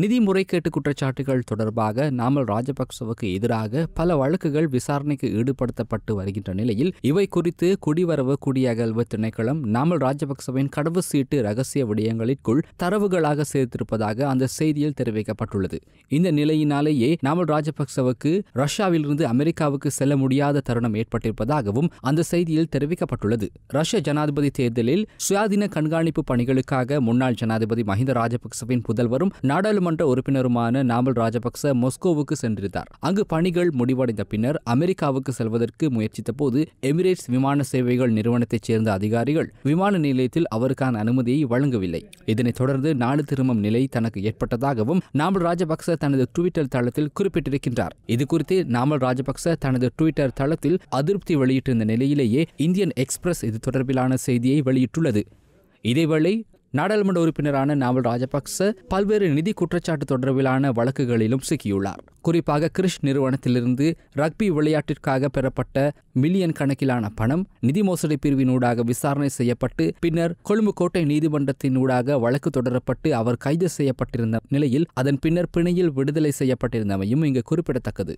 நிதி முறைகேட்டு குற்றச்சாட்டுகள் தொடர்பாக நாமல் ராஜபக்சவுக்கு எதிராக பல வழக்குகள் விசாரணைக்கு ஈடுபடுத்தப்பட்டு வருகின்ற நிலையில் இவை குறித்து குடிவரவு குடியகல்வு திணைக்களம் நாமல் ராஜபக்சவின் கடவு சீட்டு ரகசிய விடயங்களுக்குள் தரவுகளாக சேர்த்திருப்பதாக அந்த செய்தியில் தெரிவிக்கப்பட்டுள்ளது இந்த நிலையினாலேயே நாமல் ராஜபக்சவுக்கு ரஷ்யாவிலிருந்து அமெரிக்காவுக்கு செல்ல முடியாத தருணம் ஏற்பட்டிருப்பதாகவும் அந்த செய்தியில் தெரிவிக்கப்பட்டுள்ளது ரஷ்ய ஜனாதிபதி தேர்தலில் சுயாதீன கண்காணிப்பு பணிகளுக்காக முன்னாள் ஜனாதிபதி மஹிந்த ராஜபக்சவின் புதல்வரும் நாடாளுமன்ற நாடாளுமன்ற உறுப்பினருமான நாமல் ராஜபக்ச மொஸ்கோவுக்கு சென்றிருந்தார் அங்கு பணிகள் முடிவடைந்த பின்னர் அமெரிக்காவுக்கு செல்வதற்கு முயற்சித்த போது எமிரேட்ஸ் விமான சேவைகள் நிறுவனத்தைச் சேர்ந்த அதிகாரிகள் விமான நிலையத்தில் அவருக்கான அனுமதியை வழங்கவில்லை இதனைத் தொடர்ந்து நாடு திரும்பும் நிலை தனக்கு ஏற்பட்டதாகவும் நாமல் ராஜபக்ச தனது டுவிட்டர் தளத்தில் குறிப்பிட்டிருக்கின்றார் இதுகுறித்து நாமல் ராஜபக்ச தனது டுவிட்டர் தளத்தில் அதிருப்தி வெளியிட்டிருந்த நிலையிலேயே இந்தியன் எக்ஸ்பிரஸ் இது தொடர்பிலான செய்தியை வெளியிட்டுள்ளது இதேவேளை நாடாளுமன்ற உறுப்பினரான நாவல் ராஜபக்ச பல்வேறு நிதி குற்றச்சாட்டு தொடர்பிலான வழக்குகளிலும் சிக்கியுள்ளார் குறிப்பாக கிரிஷ் நிறுவனத்திலிருந்து ரக்பி விளையாட்டிற்காக பெறப்பட்ட மில்லியன் கணக்கிலான பணம் நிதி மோசடி பிரிவினூடாக விசாரணை செய்யப்பட்டு பின்னர் கொழும்பு கோட்டை நீதிமன்றத்தினூடாக வழக்கு தொடரப்பட்டு அவர் கைது செய்யப்பட்டிருந்த நிலையில் அதன் பின்னர் பிணையில் விடுதலை செய்யப்பட்டிருந்தமையும் இங்கு குறிப்பிடத்தக்கது